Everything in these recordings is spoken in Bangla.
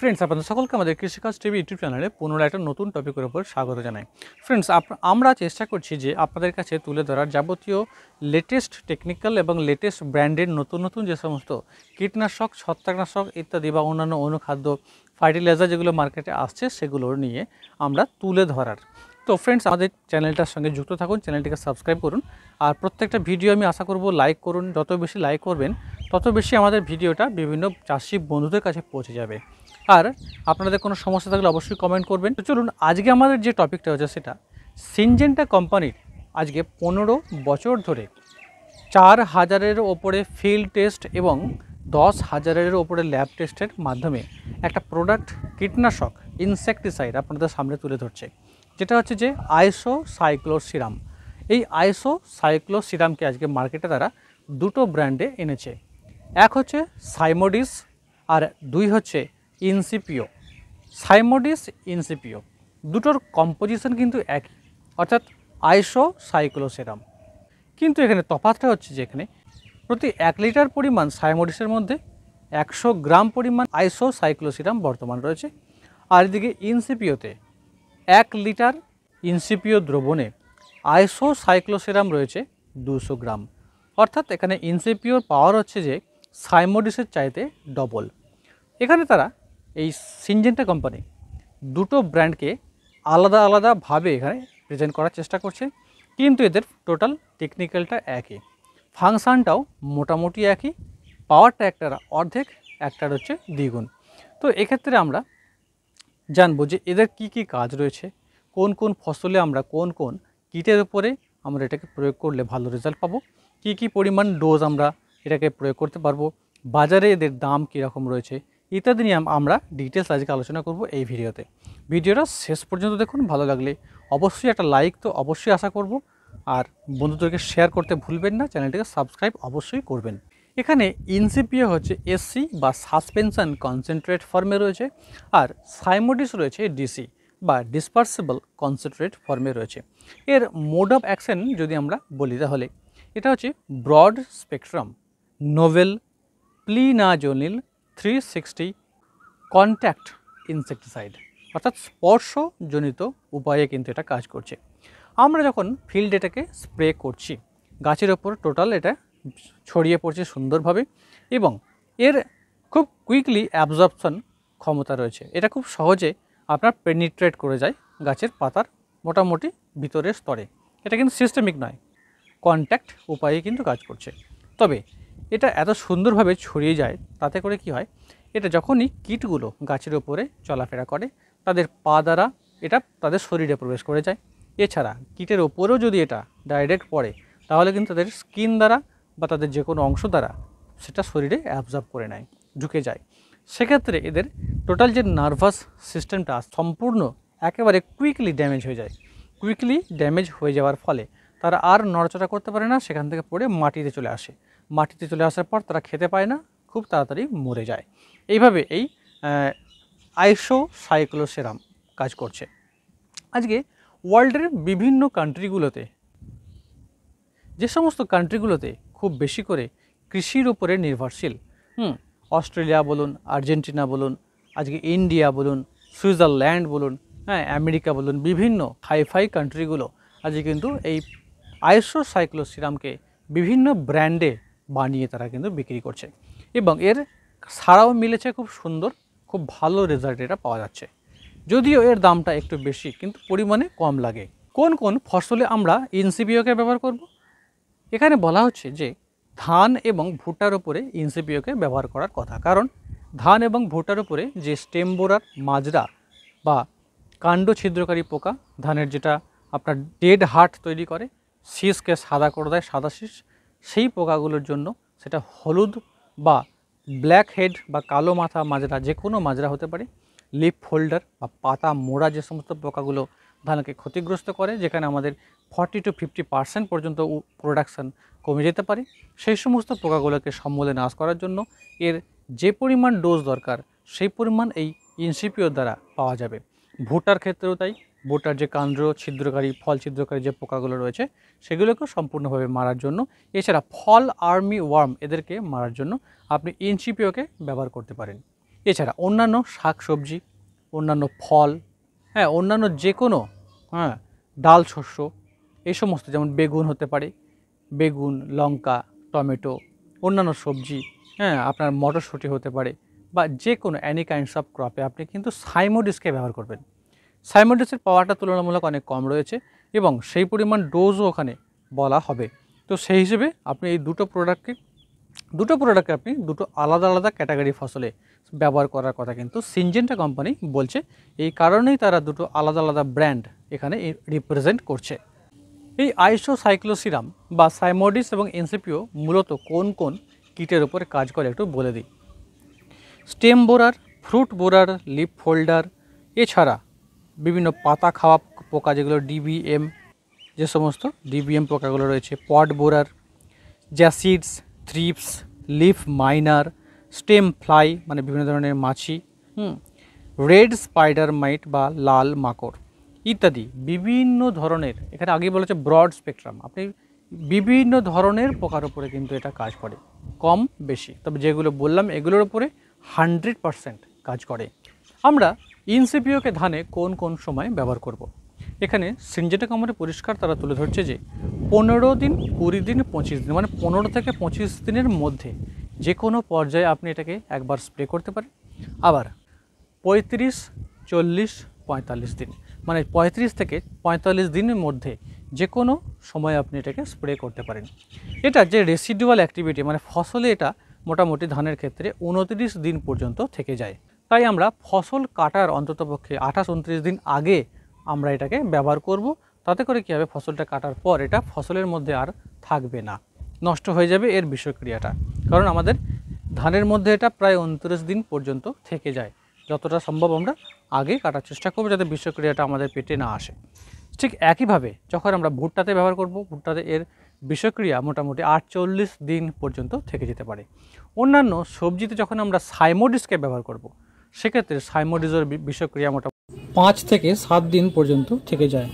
ফ্রেন্ডস আপনাদের সকলকে আমাদের কৃষিকাজ টিভি ইউটিউব চ্যানেলে পুনরায় একটা নতুন টপিকের উপর স্বাগত জানাই ফ্রেন্ডস আমরা চেষ্টা করছি যে আপনাদের কাছে তুলে ধরার যাবতীয় লেটেস্ট টেকনিক্যাল এবং লেটেস্ট ব্র্যান্ডের নতুন নতুন যে সমস্ত কীটনাশক ছত্রাকনাশক ইত্যাদি বা অন্যান্য অনুখাদ্য ফার্টিলাইজার যেগুলো মার্কেটে আসছে সেগুলো নিয়ে আমরা তুলে ধরার তো ফ্রেন্ডস আমাদের চ্যানেলটার সঙ্গে যুক্ত থাকুন চ্যানেলটিকে সাবস্ক্রাইব করুন আর প্রত্যেকটা ভিডিও আমি আশা করব লাইক করুন যত বেশি লাইক করবেন তত বেশি আমাদের ভিডিওটা বিভিন্ন চাষি বন্ধুদের কাছে পৌঁছে যাবে আর আপনাদের কোনো সমস্যা থাকলে অবশ্যই কমেন্ট করবেন তো চলুন আজকে আমাদের যে টপিকটা হচ্ছে সেটা সিনজেন্টা কোম্পানির আজকে পনেরো বছর ধরে চার হাজারের ওপরে ফিল্ড টেস্ট এবং দশ হাজারের ওপরে ল্যাব টেস্টের মাধ্যমে একটা প্রোডাক্ট কীটনাশক ইনসেকটিসাইড আপনাদের সামনে তুলে ধরছে যেটা হচ্ছে যে আইসো সাইক্লোসিরাম এই আইসো সাইক্লোসিরামকে আজকে মার্কেটে তারা দুটো ব্র্যান্ডে এনেছে এক হচ্ছে সাইমোডিস আর দুই হচ্ছে ইনসিপিও সাইমোডিস ইনসিপিও দুটোর কম্পোজিশন কিন্তু একই অর্থাৎ আইসো সাইক্লোসেরাম কিন্তু এখানে তফাতটা হচ্ছে যে এখানে প্রতি এক লিটার পরিমাণ সাইমোডিসের মধ্যে একশো গ্রাম পরিমাণ আইসো সাইক্লোসিরাম বর্তমান রয়েছে আর এদিকে ইনসিপিওতে এক লিটার ইনসিপিও দ্রবণে আইসো সাইক্লোসেরাম রয়েছে দুশো গ্রাম অর্থাৎ এখানে ইনসিপিওর পাওয়ার হচ্ছে যে সাইমোডিসের চাইতে ডবল এখানে তারা এই সিনজেন্টা কোম্পানি দুটো ব্র্যান্ডকে আলাদা আলাদাভাবে এখানে প্রেজেন্ট করার চেষ্টা করছে কিন্তু এদের টোটাল টেকনিক্যালটা একই ফাংশানটাও মোটামুটি একই পাওয়ারটা একটার অর্ধেক একটার হচ্ছে দ্বিগুণ তো এক্ষেত্রে আমরা জানবো যে এদের কি কি কাজ রয়েছে কোন কোন ফসলে আমরা কোন কোন কীটের উপরে আমরা এটাকে প্রয়োগ করলে ভালো রেজাল্ট পাবো কি কি পরিমাণ ডোজ আমরা এটাকে প্রয়োগ করতে পারবো বাজারে এদের দাম কীরকম রয়েছে ইত্যাদি নিয়ে আমরা ডিটেলস আজকে আলোচনা করব এই ভিডিওতে ভিডিওটা শেষ পর্যন্ত দেখুন ভালো লাগলে অবশ্যই একটা লাইক তো অবশ্যই আশা করব আর বন্ধুদেরকে শেয়ার করতে ভুলবেন না চ্যানেলটিকে সাবস্ক্রাইব অবশ্যই করবেন এখানে ইনসিপিও হচ্ছে এসসি বা সাসপেনশন কনসেন্ট্রেট ফর্মে রয়েছে আর সাইমোডিস রয়েছে ডিসি বা ডিসপার্সেবল কনসেন্ট্রেট ফর্মে রয়েছে এর মোড অফ অ্যাকশন যদি আমরা বলি তাহলে এটা হচ্ছে ব্রড স্পেকট্রাম নোভেল প্লিনাজোনিল থ্রি সিক্সটি কন্ট্যাক্ট ইনসেকটিসাইড অর্থাৎ স্পর্শজনিত উপায়ে কিন্তু এটা কাজ করছে আমরা যখন ফিল্ড এটাকে স্প্রে করছি গাছের ওপর টোটাল এটা ছড়িয়ে পড়ছে সুন্দরভাবে এবং এর খুব কুইকলি অ্যাবজর্পশন ক্ষমতা রয়েছে এটা খুব সহজে আপনার পেনিট্রেট করে যায় গাছের পাতার মোটামুটি ভিতরের স্তরে এটা কিন্তু সিস্টেমিক নয় কন্ট্যাক্ট উপায়ে কিন্তু কাজ করছে তবে এটা এত সুন্দরভাবে ছড়িয়ে যায় তাতে করে কি হয় এটা যখনই কীটগুলো গাছের ওপরে চলাফেরা করে তাদের পা দ্বারা এটা তাদের শরীরে প্রবেশ করে যায় এছাড়া কীটের ওপরেও যদি এটা ডাইরেক্ট পড়ে তাহলে কিন্তু তাদের স্কিন দ্বারা বা তাদের যে কোনো অংশ দ্বারা সেটা শরীরে অ্যাবজর্ব করে নেয় ঢুকে যায় সেক্ষেত্রে এদের টোটাল যে নার্ভাস সিস্টেমটা সম্পূর্ণ একেবারে কুইকলি ড্যামেজ হয়ে যায় কুইকলি ড্যামেজ হয়ে যাওয়ার ফলে তারা আর নড়চড়া করতে পারে না সেখান থেকে পড়ে মাটিতে চলে আসে মাটিতে চলে আসার পর তারা খেতে পায় না খুব তাড়াতাড়ি মরে যায় এইভাবে এই আইসো সাইক্লোসেরাম কাজ করছে আজকে ওয়ার্ল্ডের বিভিন্ন কান্ট্রিগুলোতে যে সমস্ত কান্ট্রিগুলোতে খুব বেশি করে কৃষির উপরে নির্ভরশীল হুম অস্ট্রেলিয়া বলুন আর্জেন্টিনা বলুন আজকে ইন্ডিয়া বলুন সুইজারল্যান্ড বলুন হ্যাঁ আমেরিকা বলুন বিভিন্ন হাইফাই কান্ট্রিগুলো আজকে কিন্তু এই আইসো সাইক্লোসিরামকে বিভিন্ন ব্র্যান্ডে বানিয়ে তারা কিন্তু বিক্রি করছে এবং এর সারাও মিলেছে খুব সুন্দর খুব ভালো রেজাল্ট এটা পাওয়া যাচ্ছে যদিও এর দামটা একটু বেশি কিন্তু পরিমাণে কম লাগে কোন কোন ফসলে আমরা ইনসিপিওকে ব্যবহার করব। এখানে বলা হচ্ছে যে ধান এবং ভুট্টার ওপরে ইনসিপিওকে ব্যবহার করার কথা কারণ ধান এবং ভুট্টার ওপরে যে স্টেমবোরার মাজরা বা কাণ্ড ছিদ্রকারী পোকা ধানের যেটা আপনার ডেড হার্ট তৈরি করে শীষকে সাদা করে দেয় সাদা শীষ সেই পোকাগুলোর জন্য সেটা হলুদ বা ব্ল্যাক হেড বা কালো মাথা মাজরা যে কোনো মাজরা হতে পারে লিপ ফোল্ডার বা পাতা মোড়া যে সমস্ত পোকাগুলো ধানকে ক্ষতিগ্রস্ত করে যেখানে আমাদের ফর্টি টু ফিফটি পার্সেন্ট পর্যন্ত প্রোডাকশান কমে যেতে পারে সেই সমস্ত পোকাগুলোকে সম্মলে নাশ করার জন্য এর যে পরিমাণ ডোজ দরকার সেই পরিমাণ এই ইনসিপিওর দ্বারা পাওয়া যাবে ভুট্টার ক্ষেত্রেও তাই বোটার যে কান্দ্র ছিদ্রকারী ফল ছিদ্রকারী যে পোকাগুলো রয়েছে সেগুলোকেও সম্পূর্ণভাবে মারার জন্য এছাড়া ফল আর্মি ওয়ার্ম এদেরকে মারার জন্য আপনি ইনসিপিওকে ব্যবহার করতে পারেন এছাড়া অন্যান্য শাক সবজি অন্যান্য ফল হ্যাঁ অন্যান্য যে কোনো হ্যাঁ ডাল শস্য এই সমস্ত যেমন বেগুন হতে পারে বেগুন লঙ্কা টমেটো অন্যান্য সবজি হ্যাঁ আপনার মটরশুঁটি হতে পারে বা যে কোনো অ্যানি কাইন্ডস অফ ক্রপে আপনি কিন্তু সাইমোডিসকে ব্যবহার করবেন সাইমোডিসের পাওয়ারটা তুলনামূলক অনেক কম রয়েছে এবং সেই পরিমাণ ডোজও ওখানে বলা হবে তো সেই হিসেবে আপনি এই দুটো প্রোডাক্টকে দুটো প্রোডাক্টকে আপনি দুটো আলাদা আলাদা ক্যাটাগরি ফসলে ব্যবহার করার কথা কিন্তু সিনজেন্টা কোম্পানি বলছে এই কারণেই তারা দুটো আলাদা আলাদা ব্র্যান্ড এখানে রিপ্রেজেন্ট করছে এই আইসো সাইক্লোসিরাম বা সাইমোডিস এবং এনসিপিও মূলত কোন কোন কিটের ওপর কাজ করে একটু বলে দিই stem borer fruit borer leaf folder এছাড়া বিভিন্ন পাতা খাওয়া পোকা যেগুলো ডিবিএম যে সমস্ত ডিবিএম পোকাগুলো রয়েছে pod borer jassids thrips leaf miner stem fly মানে বিভিন্ন ধরনের মাছি হুম রেড স্পাইডার মাইট বা লাল মাকড় ইত্যাদি বিভিন্ন ধরনের এখানে আগেই বলেছে ব্রড স্পেকট্রাম আপনি বিভিন্ন ধরনের পোকার উপরে কিন্তু এটা কাজ করে কম বেশি তবে যেগুলো বললাম এগুলোর উপরে হান্ড্রেড পারসেন্ট কাজ করে আমরা ইনসিপিওকে ধানে কোন কোন সময় ব্যবহার করব। এখানে সিনজেটেক আমাদের পরিষ্কার তারা তুলে ধরছে যে পনেরো দিন কুড়ি দিন পঁচিশ দিন মানে পনেরো থেকে পঁচিশ দিনের মধ্যে যে কোনো পর্যায়ে আপনি এটাকে একবার স্প্রে করতে পারেন আবার পঁয়ত্রিশ চল্লিশ পঁয়তাল্লিশ দিন মানে পঁয়ত্রিশ থেকে পঁয়তাল্লিশ দিনের মধ্যে যে কোনো সময় আপনি এটাকে স্প্রে করতে পারেন এটা যে রেসিডুয়াল অ্যাক্টিভিটি মানে ফসলে এটা মোটামুটি ধানের ক্ষেত্রে উনত্রিশ দিন পর্যন্ত থেকে যায় তাই আমরা ফসল কাটার অন্ততপক্ষে আঠাশ উনত্রিশ দিন আগে আমরা এটাকে ব্যবহার করব তাতে করে কী হবে ফসলটা কাটার পর এটা ফসলের মধ্যে আর থাকবে না নষ্ট হয়ে যাবে এর বিষক্রিয়াটা কারণ আমাদের ধানের মধ্যে এটা প্রায় উনত্রিশ দিন পর্যন্ত থেকে যায় যতটা সম্ভব আমরা আগে কাটার চেষ্টা করবো যাতে বিষক্রিয়াটা আমাদের পেটে না আসে ঠিক একইভাবে যখন আমরা ভুট্টাতে ব্যবহার করব ভুট্টাতে এর বিষক্রিয়া মোটামুটি আটচল্লিশ দিন পর্যন্ত থেকে যেতে পারে অন্যান্য সবজিতে যখন আমরা সাইমোডিসকে ব্যবহার করব। সেক্ষেত্রে সাইমোডিজোর বিষক্রিয়া মোটামুটি পাঁচ থেকে সাত দিন পর্যন্ত থেকে যায়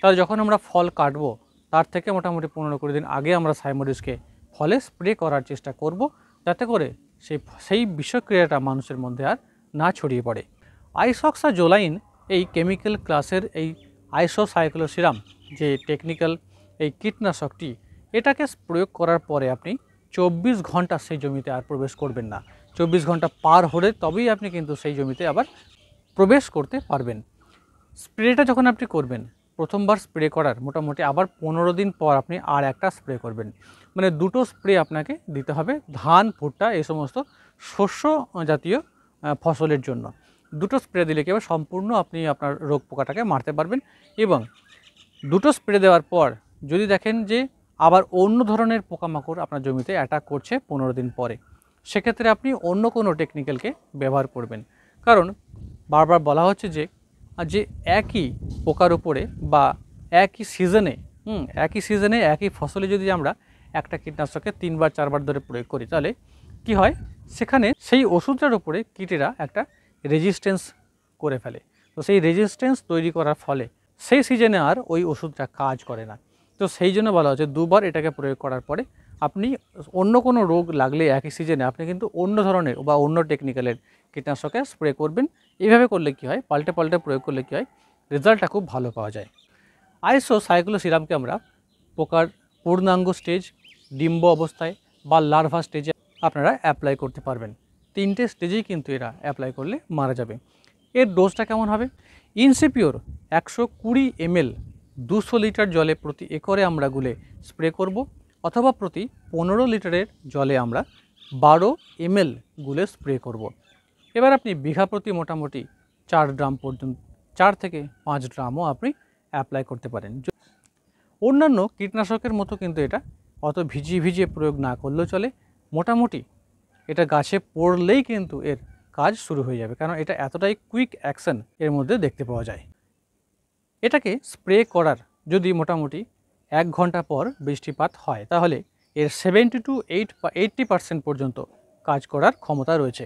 তাহলে যখন আমরা ফল কাটবো তার থেকে মোটামুটি পনেরো কুড়ি দিন আগে আমরা সাইমোডিসকে ফলে স্প্রে করার চেষ্টা করব যাতে করে সেই সেই বিষক্রিয়াটা মানুষের মধ্যে আর না ছড়িয়ে পড়ে জোলাইন এই কেমিক্যাল ক্লাসের এই আইসোসাইক্লোসিরাম যে টেকনিক্যাল এই কীটনাশকটি এটাকে প্রয়োগ করার পরে আপনি চব্বিশ ঘন্টা সেই জমিতে আর প্রবেশ করবেন না চব্বিশ ঘন্টা পার হলে তবেই আপনি কিন্তু সেই জমিতে আবার প্রবেশ করতে পারবেন স্প্রেটা যখন আপনি করবেন প্রথমবার স্প্রে করার মোটামুটি আবার পনেরো দিন পর আপনি আর একটা স্প্রে করবেন মানে দুটো স্প্রে আপনাকে দিতে হবে ধান ভুট্টা এই সমস্ত শস্য জাতীয় ফসলের জন্য দুটো স্প্রে দিলে কেবল সম্পূর্ণ আপনি আপনার রোগ পোকাটাকে মারতে পারবেন এবং দুটো স্প্রে দেওয়ার পর যদি দেখেন যে আবার অন্য ধরনের পোকামাকড় আপনার জমিতে অ্যাটাক করছে পনেরো দিন পরে সেক্ষেত্রে আপনি অন্য কোনো টেকনিক্যালকে ব্যবহার করবেন কারণ বারবার বলা হচ্ছে যে যে একই পোকার উপরে বা একই সিজনে হুম একই সিজনে একই ফসলে যদি আমরা একটা কীটনাশককে তিনবার চারবার ধরে প্রয়োগ করি তাহলে কি হয় সেখানে সেই ওষুধটার উপরে কীটেরা একটা রেজিস্ট্যান্স করে ফেলে তো সেই রেজিস্ট্যান্স তৈরি করার ফলে সেই সিজনে আর ওই ওষুধটা কাজ করে না তো সেই জন্য বলা হচ্ছে দুবার এটাকে প্রয়োগ করার পরে আপনি অন্য কোনো রোগ লাগলে একই সিজনে আপনি কিন্তু অন্য ধরনের বা অন্য টেকনিক্যালের কীটনাশকে স্প্রে করবেন এইভাবে করলে কি হয় পাল্টে পাল্টে প্রয়োগ করলে কি হয় রেজাল্টটা খুব ভালো পাওয়া যায় আইসো সাইক্লোসিরামকে আমরা পোকার পূর্ণাঙ্গ স্টেজ ডিম্ব অবস্থায় বা লার্ভা স্টেজে আপনারা অ্যাপ্লাই করতে পারবেন তিনটে স্টেজেই কিন্তু এরা অ্যাপ্লাই করলে মারা যাবে এর ডোজটা কেমন হবে ইনসিপিওর একশো কুড়ি এমএল দুশো লিটার জলে প্রতি একরে আমরা গুলে স্প্রে করব অথবা প্রতি পনেরো লিটারের জলে আমরা বারো এমএল গুলে স্প্রে করব। এবার আপনি বিঘা প্রতি মোটামুটি চার গ্রাম পর্যন্ত চার থেকে পাঁচ গ্রামও আপনি অ্যাপ্লাই করতে পারেন অন্যান্য কীটনাশকের মতো কিন্তু এটা অত ভিজিয়ে ভিজিয়ে প্রয়োগ না করলেও চলে মোটামুটি এটা গাছে পড়লেই কিন্তু এর কাজ শুরু হয়ে যাবে কারণ এটা এতটাই কুইক অ্যাকশন এর মধ্যে দেখতে পাওয়া যায় এটাকে স্প্রে করার যদি মোটামুটি এক ঘন্টা পর বৃষ্টিপাত হয় তাহলে এর seventy to eight eighty percent পর্যন্ত কাজ করার ক্ষমতা রয়েছে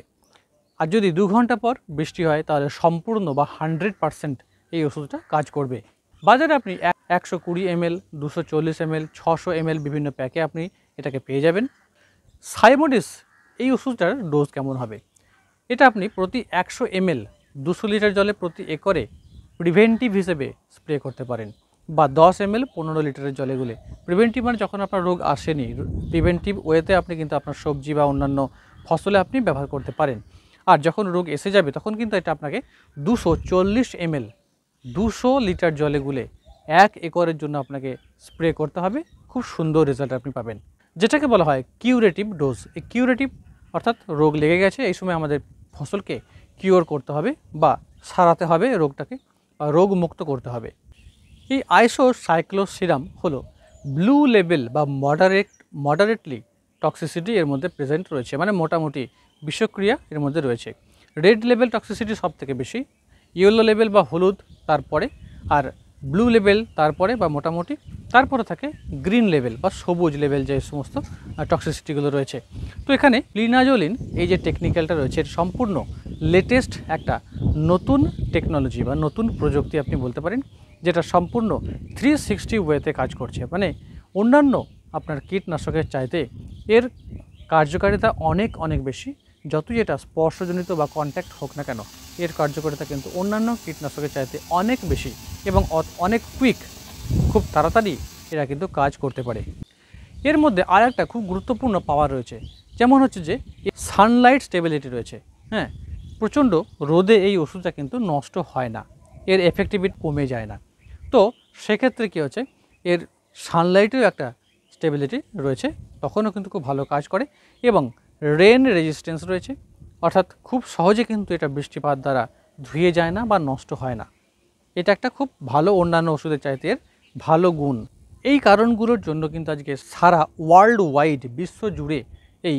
আর যদি দু ঘন্টা পর বৃষ্টি হয় তাহলে সম্পূর্ণ বা হান্ড্রেড পার্সেন্ট এই ওষুধটা কাজ করবে বাজারে আপনি একশো কুড়ি এমএল দুশো চল্লিশ এমএল ছশো এমএল বিভিন্ন প্যাকে আপনি এটাকে পেয়ে যাবেন সাইমোডিস এই ওষুধটার ডোজ কেমন হবে এটা আপনি প্রতি একশো এমএল দুশো লিটার জলে প্রতি একরে প্রিভেন্টিভ হিসেবে স্প্রে করতে পারেন বা দশ এম এল পনেরো লিটারের জলে গুলে প্রিভেন্টিভ মানে যখন আপনার রোগ আসেনি প্রিভেন্টিভ ওয়েতে আপনি কিন্তু আপনার সবজি বা অন্যান্য ফসলে আপনি ব্যবহার করতে পারেন আর যখন রোগ এসে যাবে তখন কিন্তু এটা আপনাকে দুশো চল্লিশ এম এল দুশো লিটার জলে গুলে এক একরের জন্য আপনাকে স্প্রে করতে হবে খুব সুন্দর রেজাল্ট আপনি পাবেন যেটাকে বলা হয় কিউরেটিভ ডোজ এই কিউরেটিভ অর্থাৎ রোগ লেগে গেছে এই সময় আমাদের ফসলকে কিওর করতে হবে বা সারাতে হবে রোগটাকে রোগমুক্ত করতে হবে এই আইসো সিরাম হলো ব্লু লেভেল বা মডারেট মডারেটলি টক্সিসিটি এর মধ্যে প্রেজেন্ট রয়েছে মানে মোটামুটি বিষক্রিয়া এর মধ্যে রয়েছে রেড লেভেল টক্সিসিটি সব থেকে বেশি ইয়েলো লেভেল বা হলুদ তারপরে আর ব্লু লেভেল তারপরে বা মোটামুটি তারপরে থাকে গ্রিন লেভেল বা সবুজ লেভেল যে সমস্ত টক্সিসিটিগুলো রয়েছে তো এখানে লিনাজোলিন এই যে টেকনিক্যালটা রয়েছে সম্পূর্ণ লেটেস্ট একটা নতুন টেকনোলজি বা নতুন প্রযুক্তি আপনি বলতে পারেন যেটা সম্পূর্ণ থ্রি সিক্সটি ওয়েতে কাজ করছে মানে অন্যান্য আপনার কীটনাশকের চাইতে এর কার্যকারিতা অনেক অনেক বেশি যতই এটা স্পর্শজনিত বা কন্ট্যাক্ট হোক না কেন এর কার্যকারিতা কিন্তু অন্যান্য কীটনাশকের চাইতে অনেক বেশি এবং অনেক কুইক খুব তাড়াতাড়ি এরা কিন্তু কাজ করতে পারে এর মধ্যে আর একটা খুব গুরুত্বপূর্ণ পাওয়ার রয়েছে যেমন হচ্ছে যে সানলাইট স্টেবিলিটি রয়েছে হ্যাঁ প্রচণ্ড রোদে এই ওষুধটা কিন্তু নষ্ট হয় না এর এফেক্টিভিটি কমে যায় না তো সেক্ষেত্রে কী হচ্ছে এর সানলাইটেও একটা স্টেবিলিটি রয়েছে তখনও কিন্তু খুব ভালো কাজ করে এবং রেন রেজিস্ট্যান্স রয়েছে অর্থাৎ খুব সহজে কিন্তু এটা বৃষ্টিপাত দ্বারা ধুয়ে যায় না বা নষ্ট হয় না এটা একটা খুব ভালো অন্যান্য ওষুধের চাইতে এর ভালো গুণ এই কারণগুলোর জন্য কিন্তু আজকে সারা ওয়ার্ল্ড ওয়াইড বিশ্বজুড়ে এই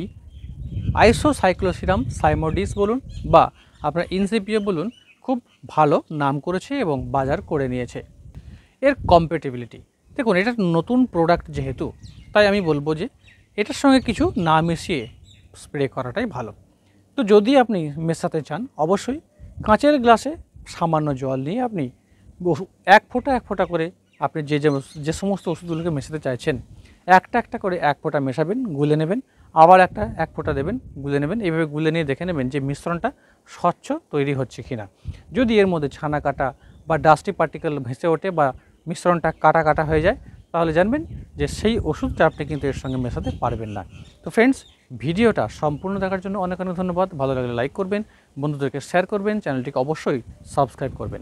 আইসোসাইক্লোসিরাম সাইমোডিস বলুন বা আপনার ইনসিপিও বলুন খুব ভালো নাম করেছে এবং বাজার করে নিয়েছে এর কম্পেটেবিলিটি দেখুন এটা নতুন প্রোডাক্ট যেহেতু তাই আমি বলবো যে এটার সঙ্গে কিছু না মিশিয়ে স্প্রে করাটাই ভালো তো যদি আপনি মেশাতে চান অবশ্যই কাঁচের গ্লাসে সামান্য জল নিয়ে আপনি এক ফোঁটা এক ফোঁটা করে আপনি যে যে সমস্ত ওষুধগুলোকে মেশাতে চাইছেন একটা একটা করে এক ফোঁটা মেশাবেন গুলে নেবেন আবার একটা এক ফোঁটা দেবেন গুলে নেবেন এইভাবে গুলে নিয়ে দেখে নেবেন যে মিশ্রণটা স্বচ্ছ তৈরি হচ্ছে কিনা যদি এর মধ্যে ছানা কাটা বা ডাস্টি পার্টিকেল ভেসে ওঠে বা মিশ্রণটা কাটা কাটা হয়ে যায় তাহলে জানবেন যে সেই ওষুধটা আপনি কিন্তু এর সঙ্গে মেশাতে পারবেন না তো ফ্রেন্ডস ভিডিওটা সম্পূর্ণ দেখার জন্য অনেক অনেক ধন্যবাদ ভালো লাগলে লাইক করবেন বন্ধুদেরকে শেয়ার করবেন চ্যানেলটিকে অবশ্যই সাবস্ক্রাইব করবেন